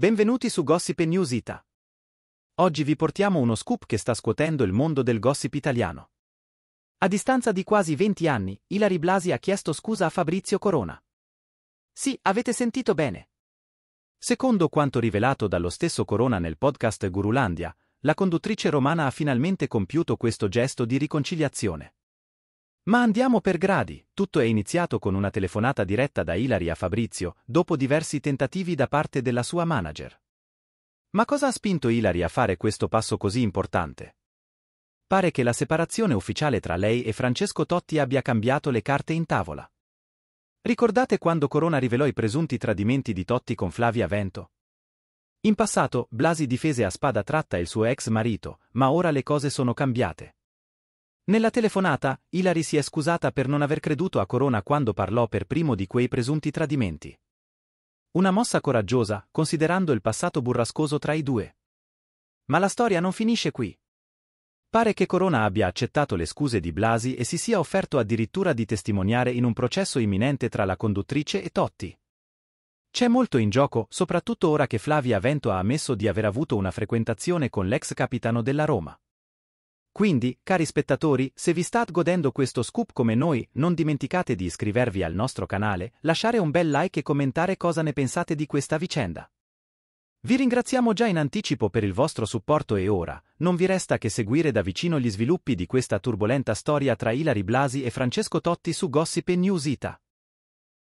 Benvenuti su Gossip News Ita. Oggi vi portiamo uno scoop che sta scuotendo il mondo del gossip italiano. A distanza di quasi 20 anni, Ilari Blasi ha chiesto scusa a Fabrizio Corona. Sì, avete sentito bene. Secondo quanto rivelato dallo stesso Corona nel podcast Gurulandia, la conduttrice romana ha finalmente compiuto questo gesto di riconciliazione. Ma andiamo per gradi, tutto è iniziato con una telefonata diretta da Ilari a Fabrizio, dopo diversi tentativi da parte della sua manager. Ma cosa ha spinto Ilari a fare questo passo così importante? Pare che la separazione ufficiale tra lei e Francesco Totti abbia cambiato le carte in tavola. Ricordate quando Corona rivelò i presunti tradimenti di Totti con Flavia Vento? In passato, Blasi difese a spada tratta il suo ex marito, ma ora le cose sono cambiate. Nella telefonata, Hilary si è scusata per non aver creduto a Corona quando parlò per primo di quei presunti tradimenti. Una mossa coraggiosa, considerando il passato burrascoso tra i due. Ma la storia non finisce qui. Pare che Corona abbia accettato le scuse di Blasi e si sia offerto addirittura di testimoniare in un processo imminente tra la conduttrice e Totti. C'è molto in gioco, soprattutto ora che Flavia Vento ha ammesso di aver avuto una frequentazione con l'ex capitano della Roma. Quindi, cari spettatori, se vi state godendo questo scoop come noi, non dimenticate di iscrivervi al nostro canale, lasciare un bel like e commentare cosa ne pensate di questa vicenda. Vi ringraziamo già in anticipo per il vostro supporto e ora, non vi resta che seguire da vicino gli sviluppi di questa turbolenta storia tra Ilari Blasi e Francesco Totti su Gossip News Ita.